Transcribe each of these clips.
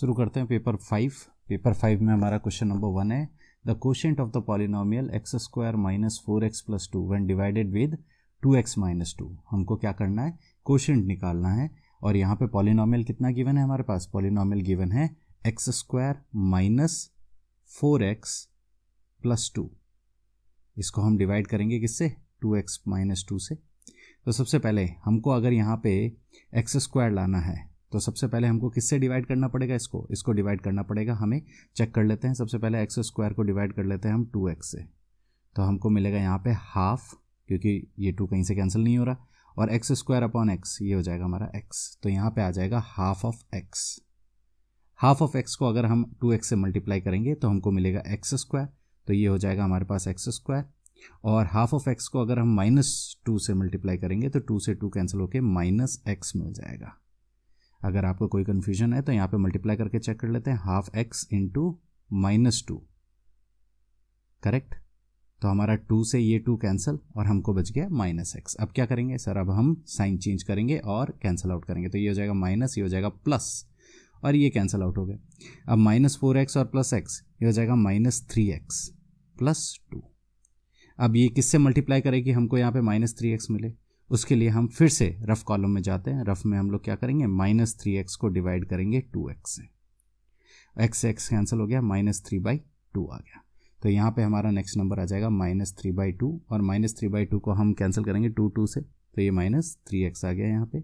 शुरू करते हैं पेपर फाइव पेपर फाइव में हमारा क्वेश्चन नंबर वन है the question of the polynomial x square minus four x plus two one divided with two x minus two हमको क्या करना है क्वेश्चन निकालना है और यहाँ पे पॉलिनोमियल कितना गिवन है हमारे पास पॉलिनोमियल गिवन है x square minus four x plus two इसको हम डिवाइड करेंगे किससे टू एक्स माइनस टू से तो सबसे पहले हमको अगर यहाँ पे एक्स स्क्वायर लाना है तो सबसे पहले हमको किससे डिवाइड करना पड़ेगा इसको इसको डिवाइड करना पड़ेगा हमें चेक कर लेते हैं सबसे पहले एक्स स्क्वायर को डिवाइड कर लेते हैं हम टू एक्स से तो हमको मिलेगा यहाँ पे हाफ क्योंकि ये टू कहीं से कैंसिल नहीं हो रहा और एक्स स्क्वायर अपॉन एक्स ये हो जाएगा हमारा एक्स तो यहाँ पे आ जाएगा half of x half of x को अगर हम टू एक्स से मल्टीप्लाई करेंगे तो हमको मिलेगा एक्स स्क्वायर तो ये हो जाएगा हमारे पास एक्स स्क्वायर और हाफ ऑफ एक्स को अगर हम माइनस टू से मल्टीप्लाई करेंगे तो टू से टू कैंसिल होकर माइनस एक्स मिल जाएगा अगर आपको कोई कन्फ्यूजन है तो यहाँ पे मल्टीप्लाई करके चेक कर लेते हैं half x into minus two correct तो हमारा टू से ये टू कैंसिल और हमको बच गया माइनस एक्स अब क्या करेंगे सर अब हम साइन चेंज करेंगे और कैंसिल आउट करेंगे तो ये हो जाएगा माइनस ये हो जाएगा प्लस और ये कैंसिल आउट हो गया अब माइनस फोर एक्स और प्लस एक्स ये हो जाएगा minus three x plus two अब ये किससे मल्टीप्लाई करेगी हमको यहाँ पे माइनस थ्री एक्स मिले उसके लिए हम फिर से रफ कॉलम में जाते हैं रफ में हम लोग क्या करेंगे माइनस थ्री एक्स को डिवाइड करेंगे टू एक्स से एक्स एक्स कैंसिल हो गया माइनस थ्री बाई टू आ गया तो यहाँ पे हमारा नेक्स्ट नंबर आ जाएगा माइनस थ्री बाई टू और माइनस थ्री बाई टू को हम कैंसिल करेंगे टू टू से तो ये माइनस थ्री एक्स आ गया यहाँ पे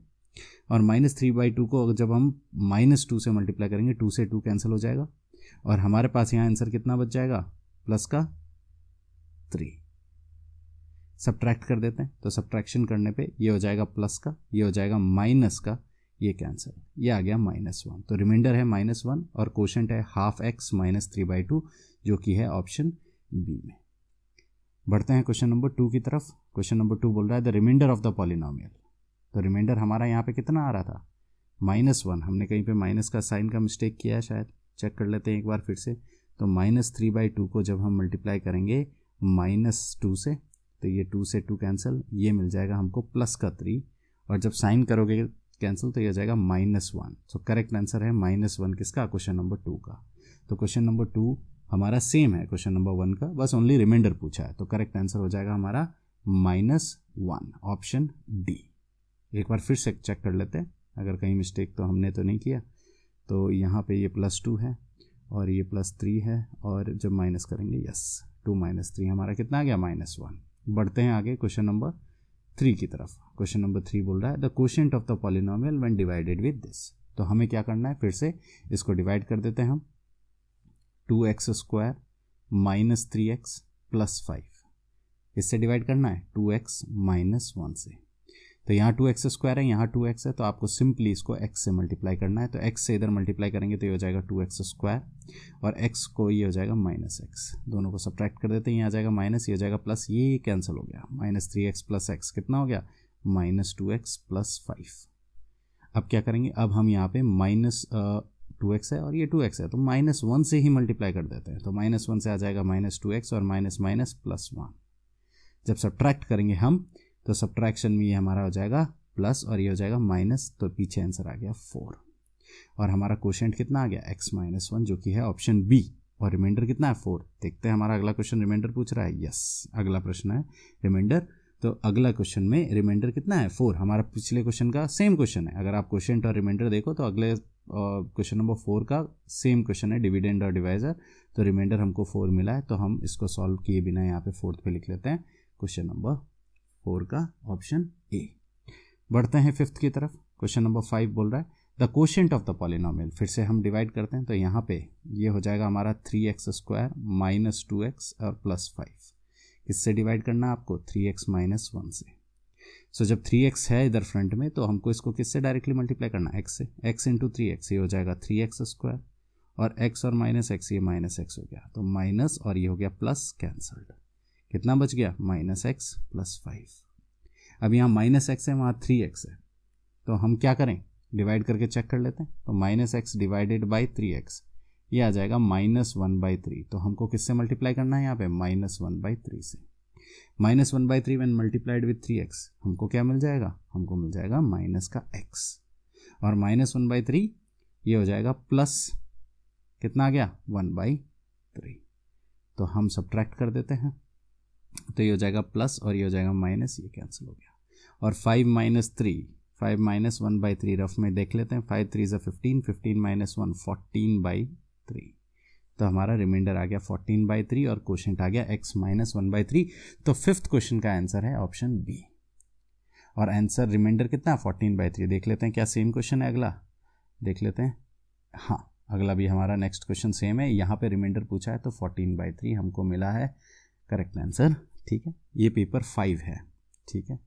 और माइनस थ्री बाई टू को जब हम माइनस टू से मल्टीप्लाई करेंगे टू से टू कैंसिल हो जाएगा और हमारे पास यहाँ आंसर कितना बच जाएगा प्लस का थ्री सब्ट्रैक्ट कर देते हैं तो सब्ट्रैक्शन करने पे ये हो जाएगा प्लस का ये हो जाएगा माइनस का ये कैंसिल ये आ गया माइनस वन तो रिमाइंडर है माइनस वन और क्वेश्चन है half x minus three by two जो कि है ऑप्शन बी में बढ़ते हैं क्वेश्चन नंबर टू की तरफ क्वेश्चन नंबर टू बोल रहा है the remainder of the polynomial तो रिमाइंडर हमारा यहाँ पे कितना आ रहा था माइनस वन हमने कहीं पे माइनस का साइन का मिस्टेक किया है शायद चेक कर लेते हैं एक बार फिर से तो माइनस थ्री बाई टू को जब हम मल्टीप्लाई करेंगे माइनस टू से तो ये टू से टू कैंसिल ये मिल जाएगा हमको प्लस का थ्री और जब साइन करोगे कैंसिल तो यह जाएगा minus one so correct answer है माइनस वन किसका क्वेश्चन नंबर टू का तो क्वेश्चन नंबर टू हमारा सेम है क्वेश्चन नंबर वन का बस ओनली रिमाइंडर पूछा है तो करेक्ट आंसर हो जाएगा हमारा माइनस वन ऑप्शन डी एक बार फिर से चेक कर लेते हैं अगर कहीं मिस्टेक तो हमने तो नहीं किया तो यहाँ पे ये प्लस टू है और ये प्लस थ्री है और जब माइनस करेंगे यस टू माइनस थ्री हमारा कितना आ गया माइनस वन बढ़ते हैं आगे क्वेश्चन नंबर थ्री की तरफ क्वेश्चन नंबर थ्री बोल रहा है the question of the polynomial when divided with this तो हमें क्या करना है फिर से इसको डिवाइड कर देते हैं हम two x square minus three x plus five इससे डिवाइड करना है टू एक्स माइनस वन से तो यहाँ टू एक्स स्क्वायर है यहाँ टू एक्स है तो आपको सिंपली इसको एक्स से मल्टीप्लाई करना है तो एक्स से इधर मल्टीप्लाई करेंगे तो ये हो जाएगा टू एक्स स्क्वायर और एक्स को ये हो जाएगा माइनस एक्स दोनों को सब्ट्रैक्ट कर देते हैं यहाँ आ जाएगा माइनस ये हो जाएगा प्लस ये कैंसिल हो गया minus three x plus x कितना हो गया minus two x plus five अब क्या करेंगे अब हम यहाँ पे माइनस टू एक्स है और ये टू एक्स है तो माइनस वन से ही मल्टीप्लाई कर देते हैं तो माइनस वन से आ जाएगा माइनस टू एक्स और माइनस माइनस प्लस वन जब सब्ट्रैक्ट करेंगे हम तो सब्ट्रैक्शन में ये हमारा हो जाएगा प्लस और ये हो जाएगा माइनस तो पीछे आंसर आ गया फोर और हमारा क्वेश्चन कितना आ गया एक्स माइनस वन जो कि है ऑप्शन बी और रिमाइंडर कितना है फोर देखते हैं हमारा अगला क्वेश्चन रिमाइंडर पूछ रहा है यस अगला प्रश्न है रिमाइंडर तो अगला क्वेश्चन में रिमाइंडर कितना है फोर हमारा पिछले क्वेश्चन का सेम क्वेश्चन है अगर आप क्वेश्चन और रिमाइंडर देखो तो अगले क्वेश्चन नंबर फोर का सेम क्वेश्चन है डिविडेंड और डिवाइजर तो रिमाइंडर हमको फोर मिला है तो हम इसको सॉल्व किए बिना यहाँ पे फोर्थ पे लिख लेते हैं क्वेश्चन नंबर फोर का ऑप्शन ए बढ़ते हैं फिफ्थ की तरफ क्वेश्चन नंबर फाइव बोल रहा है the quotient of the polynomial फिर से हम डिवाइड करते हैं तो यहाँ पे ये हो जाएगा हमारा three x square minus two x और प्लस फाइव किससे डिवाइड करना आपको थ्री एक्स माइनस वन से सो so, जब थ्री एक्स है इधर फ्रंट में तो हमको इसको किससे डायरेक्टली मल्टीप्लाई करना एक्स से एक्स इंटू थ्री एक्स ये हो जाएगा थ्री एक्स स्क्वायर और एक्स और माइनस एक्स ये माइनस एक्स हो गया तो माइनस और ये हो गया प्लस कैंसल्ड कितना बच गया माइनस एक्स प्लस फाइव अब यहाँ माइनस एक्स है वहाँ थ्री एक्स है तो हम क्या करें डिवाइड करके चेक कर लेते हैं तो minus x divided by three x ये आ जाएगा माइनस वन बाई थ्री तो हमको किससे मल्टीप्लाई करना है यहाँ पे माइनस वन बाई थ्री से minus one by three one multiplied with three x हमको क्या मिल जाएगा हमको मिल जाएगा माइनस का एक्स और माइनस वन बाई थ्री ये हो जाएगा प्लस कितना आ गया वन बाई थ्री तो हम सब्ट्रैक्ट कर देते हैं तो ये हो जाएगा प्लस और ये हो जाएगा माइनस ये कैंसिल हो गया और five minus three five minus one by three rough में देख लेते हैं फाइव थ्री ज़ा fifteen fifteen minus one fourteen by three तो हमारा रिमाइंडर आ गया फोर्टीन बाई थ्री और क्वेश्चन आ गया x minus one by three तो फिफ्थ क्वेश्चन का आंसर है ऑप्शन बी और आंसर रिमाइंडर कितना फोर्टीन बाई थ्री देख लेते हैं क्या सेम क्वेश्चन है अगला देख लेते हैं हाँ अगला भी हमारा नेक्स्ट क्वेश्चन सेम है यहाँ पे रिमाइंडर पूछा है तो फोर्टीन बाई थ्री हमको मिला है करेक्ट आंसर ठीक है ये पेपर फाइव है ठीक है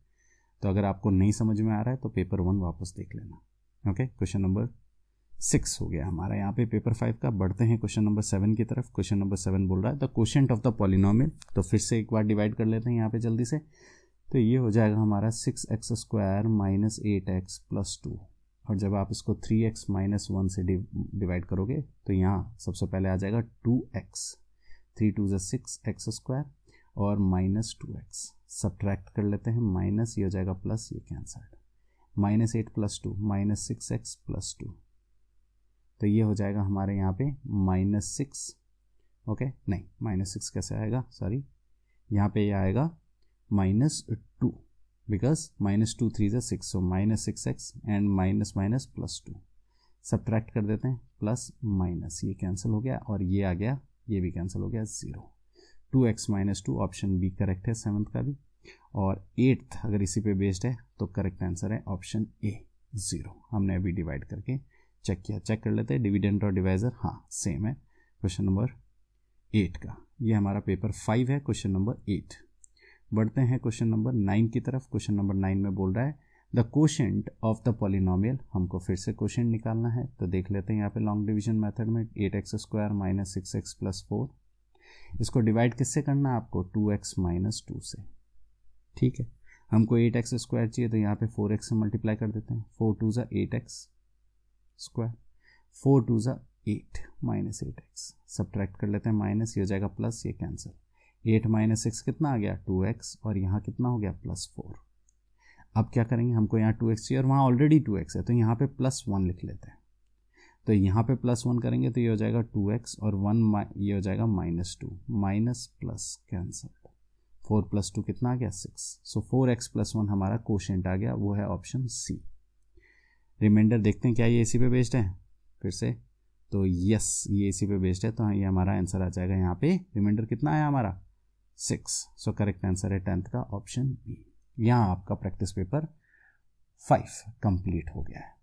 तो अगर आपको नहीं समझ में आ रहा है तो पेपर वन वापस देख लेना ओके क्वेश्चन नंबर सिक्स हो गया हमारा यहाँ पे पेपर फाइव का बढ़ते हैं क्वेश्चन नंबर सेवन की तरफ क्वेश्चन नंबर सेवन बोल रहा है the question of the polynomial तो फिर से एक बार डिवाइड कर लेते हैं यहाँ पे जल्दी से तो ये हो जाएगा हमारा six x square minus eight x plus two और जब आप इसको थ्री एक्स माइनस वन से डिवाइड करोगे तो यहाँ सबसे पहले आ जाएगा टू एक्स थ्री टू जो सिक्स एक्स स्क्वायर और माइनस टू एक्स सब्ट्रैक्ट कर लेते हैं माइनस ये हो जाएगा प्लस ये cancelled minus eight plus two minus six x plus two तो ये हो जाएगा हमारे यहाँ पे माइनस सिक्स ओके नहीं माइनस सिक्स कैसे आएगा सॉरी यहाँ पे ये यह आएगा minus two because minus two three जो six so minus six x and minus minus plus two subtract कर देते हैं प्लस माइनस ये कैंसिल हो गया और ये आ गया ये भी कैंसिल हो गया zero two x minus two option B correct है सेवन्थ का भी और एट्थ अगर इसी पे बेस्ड है तो करेक्ट आंसर है ऑप्शन ए ज़ीरो हमने अभी डिवाइड करके चेक किया चेक कर लेते हैं डिविडेंट और डिवाइज़र हाँ सेम है क्वेश्चन नंबर एट का ये हमारा पेपर फाइव है क्वेश्चन नंबर एट बढ़ते हैं क्वेश्चन नंबर नाइन की तरफ क्वेश्चन नंबर नाइन में बोल रहा है the quotient of the polynomial हमको फिर से कोशेंट निकालना है तो देख लेते हैं यहाँ पे लॉन्ग डिवीजन मेथड में eight x square minus six x plus four इसको डिवाइड किससे करना है आपको टू एक्स माइनस टू से ठीक है हमको एट एक्स स्क्वायर चाहिए तो यहाँ पे फोर एक्स से मल्टीप्लाई कर देते हैं फोर टू ज़ा eight x square four two ज़ा eight minus eight x subtract कर लेते हैं माइनस ये हो जाएगा प्लस ये कैंसिल एट माइनस सिक्स कितना आ गया टू एक्स और यहाँ कितना हो गया प्लस फोर अब क्या करेंगे हमको यहाँ टू एक्स चाहिए और वहाँ ऑलरेडी टू एक्स है तो यहाँ पे प्लस वन लिख लेते हैं तो यहाँ पे प्लस वन करेंगे तो ये हो जाएगा टू एक्स और वन ये हो जाएगा minus two minus plus cancel four plus two कितना आ गया six so four x plus one हमारा कोशेंट आ गया वो है ऑप्शन सी रिमाइंडर देखते हैं क्या ये इसी पे बेस्ड है फिर से तो यस ये इसी पे बेस्ड है तो ये हमारा आंसर आ जाएगा यहाँ पे रिमाइंडर कितना आया हमारा सिक्स सो करेक्ट आंसर है टेंथ का ऑप्शन बी यहाँ आपका प्रैक्टिस पेपर फाइव कंप्लीट हो गया है